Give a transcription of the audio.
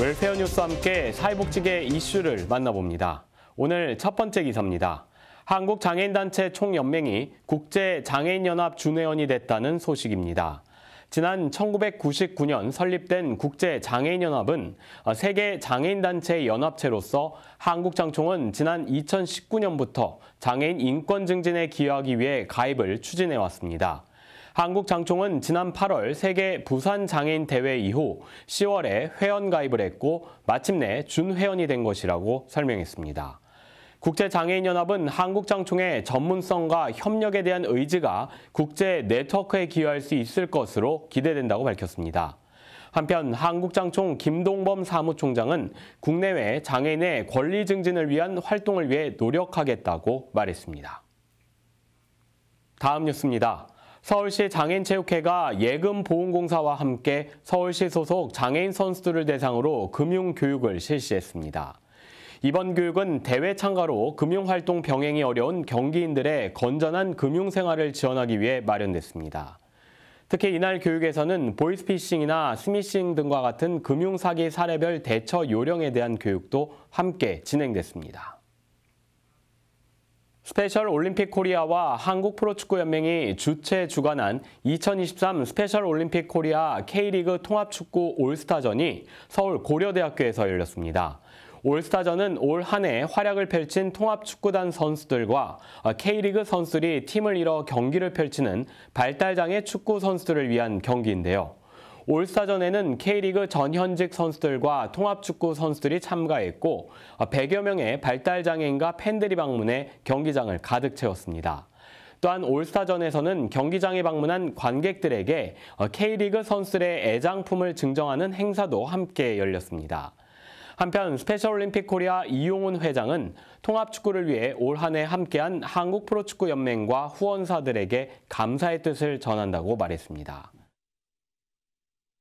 웰페어 뉴스와 함께 사회복지계 이슈를 만나봅니다. 오늘 첫 번째 기사입니다. 한국장애인단체 총연맹이 국제장애인연합 준회원이 됐다는 소식입니다. 지난 1999년 설립된 국제장애인연합은 세계 장애인단체의 연합체로서 한국장총은 지난 2019년부터 장애인 인권 증진에 기여하기 위해 가입을 추진해왔습니다. 한국장총은 지난 8월 세계 부산장애인 대회 이후 10월에 회원가입을 했고 마침내 준회원이 된 것이라고 설명했습니다. 국제장애인연합은 한국장총의 전문성과 협력에 대한 의지가 국제 네트워크에 기여할 수 있을 것으로 기대된다고 밝혔습니다. 한편 한국장총 김동범 사무총장은 국내외 장애인의 권리 증진을 위한 활동을 위해 노력하겠다고 말했습니다. 다음 뉴스입니다. 서울시 장애인체육회가 예금보험공사와 함께 서울시 소속 장애인 선수들을 대상으로 금융교육을 실시했습니다. 이번 교육은 대회 참가로 금융활동 병행이 어려운 경기인들의 건전한 금융생활을 지원하기 위해 마련됐습니다. 특히 이날 교육에서는 보이스피싱이나 스미싱 등과 같은 금융사기 사례별 대처 요령에 대한 교육도 함께 진행됐습니다. 스페셜 올림픽 코리아와 한국 프로축구연맹이 주최 주관한 2023 스페셜 올림픽 코리아 K리그 통합축구 올스타전이 서울 고려대학교에서 열렸습니다. 올스타전은 올 한해 활약을 펼친 통합축구단 선수들과 K리그 선수들이 팀을 이뤄 경기를 펼치는 발달장애 축구 선수들을 위한 경기인데요. 올 사전에는 K리그 전현직 선수들과 통합축구 선수들이 참가했고 100여 명의 발달장애인과 팬들이 방문해 경기장을 가득 채웠습니다. 또한 올스타전에서는 경기장에 방문한 관객들에게 어, K리그 선수들의 애장품을 증정하는 행사도 함께 열렸습니다. 한편 스페셜올림픽 코리아 이용훈 회장은 통합축구를 위해 올 한해 함께한 한국프로축구연맹과 후원사들에게 감사의 뜻을 전한다고 말했습니다.